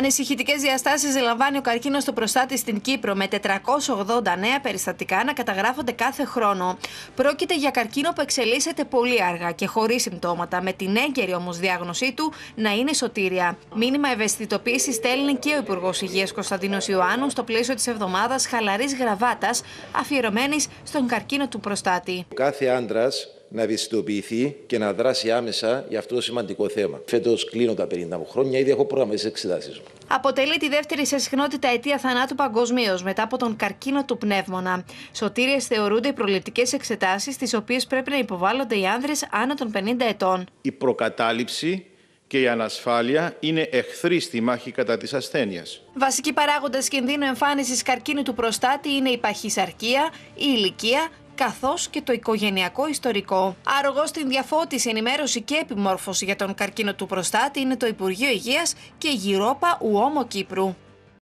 Ανησυχητικές διαστάσεις λαμβάνει ο καρκίνος του προστάτη στην Κύπρο, με 480 νέα περιστατικά να καταγράφονται κάθε χρόνο. Πρόκειται για καρκίνο που εξελίσσεται πολύ αργά και χωρίς συμπτώματα, με την έγκαιρη όμως διάγνωσή του να είναι σωτήρια. Μήνυμα ευαισθητοποίησης στέλνει και ο Υπουργός Υγείας Κωνσταντίνος Ιωάννου στο πλαίσιο της εβδομάδας Χαλαρής Γραβάτας, αφιερωμένης στον καρκίνο του προστάτη. κάθε άντρας να ευαισθητοποιηθεί και να δράσει άμεσα για αυτό το σημαντικό θέμα. Φέτος κλείνω τα 50 μου χρόνια, ήδη έχω πρόγραμμα εξετάσεις μου. Αποτελεί τη δεύτερη σε συχνότητα αιτία θανάτου παγκοσμίως μετά από τον καρκίνο του πνεύμονα. Σωτήριες θεωρούνται οι προληπτικές εξετάσεις, τις οποίες πρέπει να υποβάλλονται οι άνδρες άνω των 50 ετών. Η προκατάληψη και η ανασφάλεια είναι εχθροί στη μάχη κατά της ασθένειας. Βασικοί παράγοντες κινδύνου εμφάνισης καρκίνου του προστάτη είναι η παχυσαρκία, η ηλικία, καθώς και το οικογενειακό ιστορικό. Άρογο στην διαφώτιση, ενημέρωση και επιμόρφωση για τον καρκίνο του προστάτη είναι το Υπουργείο Υγείας και η Γυρόπα Ουόμο Κύπρου.